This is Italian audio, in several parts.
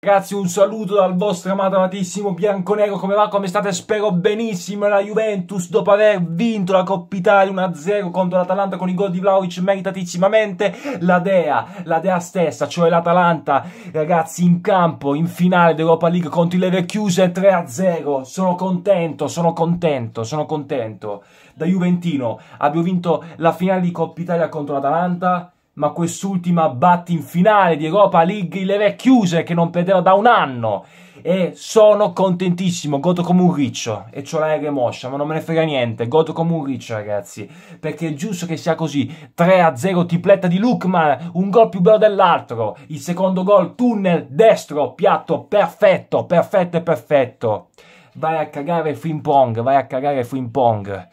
Ragazzi un saluto dal vostro amato amatissimo Bianconero, come va? Come state? Spero benissimo la Juventus dopo aver vinto la Coppa Italia 1-0 contro l'Atalanta con i gol di Vlaovic meritatissimamente la Dea, la Dea stessa, cioè l'Atalanta ragazzi in campo, in finale d'Europa League contro il Leverkusen 3-0 sono contento, sono contento, sono contento da Juventino abbiamo vinto la finale di Coppa Italia contro l'Atalanta ma quest'ultima batte in finale di Europa League le aveva chiuse che non perdeva da un anno e sono contentissimo, godo come un riccio e c'ho la R-Moscia, ma non me ne frega niente, godo come un riccio ragazzi, perché è giusto che sia così, 3-0 tripletta di Lukman, un gol più bello dell'altro, il secondo gol tunnel destro, piatto, perfetto, perfetto perfetto, vai a cagare Frimpong, vai a cagare Frimpong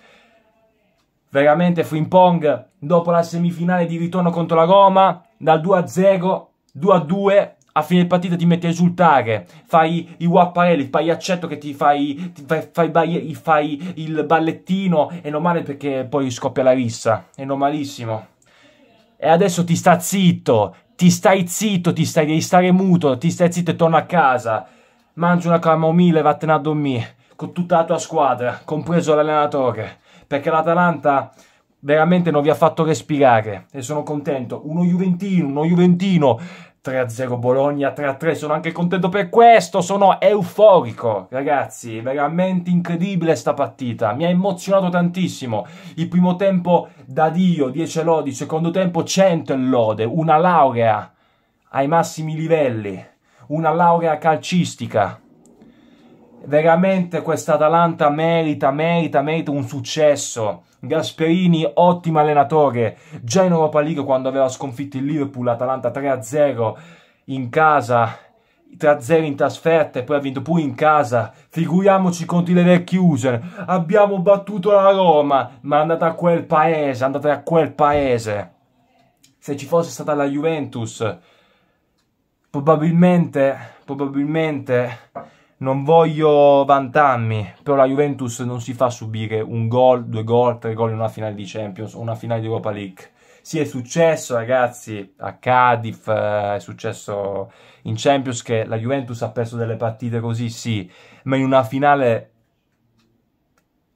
veramente Frimpong dopo la semifinale di ritorno contro la Roma, dal 2-0, a 2-2, a a fine partita ti metti a esultare, fai i wapparelli, il pagliaccetto che ti fai, ti fai, fai, fai, il ballettino, e non male perché poi scoppia la rissa, è normalissimo. E adesso ti sta zitto, ti stai zitto, ti stai, devi stare muto, ti stai zitto e torna a casa, mangi una camomilla e vattene a dormire, con tutta la tua squadra, compreso l'allenatore perché l'Atalanta veramente non vi ha fatto respirare e sono contento. Uno Juventino, uno Juventino 3-0 Bologna, 3-3, sono anche contento per questo, sono euforico, ragazzi, veramente incredibile sta partita, mi ha emozionato tantissimo, il primo tempo da Dio, 10 lodi, secondo tempo 100 lode, una laurea ai massimi livelli, una laurea calcistica, veramente questa Atalanta merita, merita, merita un successo. Gasperini, ottimo allenatore, già in Europa League quando aveva sconfitto il Liverpool, l'Atalanta 3-0 in casa, 3-0 in trasferta e poi ha vinto pure in casa. Figuriamoci contro le Leverkusen, abbiamo battuto la Roma, ma andate a quel paese, andate a quel paese. Se ci fosse stata la Juventus, probabilmente, probabilmente non voglio vantarmi, però la Juventus non si fa subire un gol, due gol, tre gol in una finale di Champions o una finale di Europa League. Sì, è successo, ragazzi, a Cardiff, eh, è successo in Champions che la Juventus ha perso delle partite così, sì, ma in una finale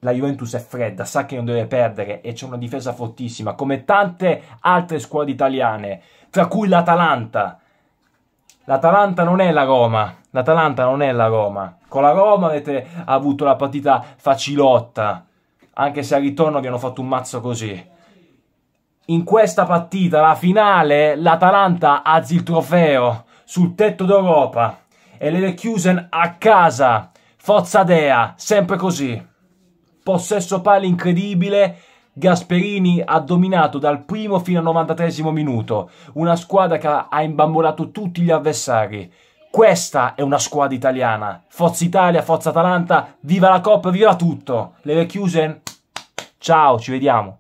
la Juventus è fredda, sa che non deve perdere e c'è una difesa fortissima, come tante altre squadre italiane, tra cui l'Atalanta, L'Atalanta non è la Roma, l'Atalanta non è la Roma. Con la Roma avete avuto la partita facilotta, anche se al ritorno vi hanno fatto un mazzo così. In questa partita, la finale, l'Atalanta alzi il trofeo sul tetto d'Europa e le Leverkusen a casa. Forza Dea, sempre così. Possesso pali incredibile, Gasperini ha dominato dal primo fino al 93 minuto, una squadra che ha imbambolato tutti gli avversari. Questa è una squadra italiana. Forza Italia, Forza Atalanta, viva la Coppa, viva tutto. Le Leverkusen, ciao, ci vediamo.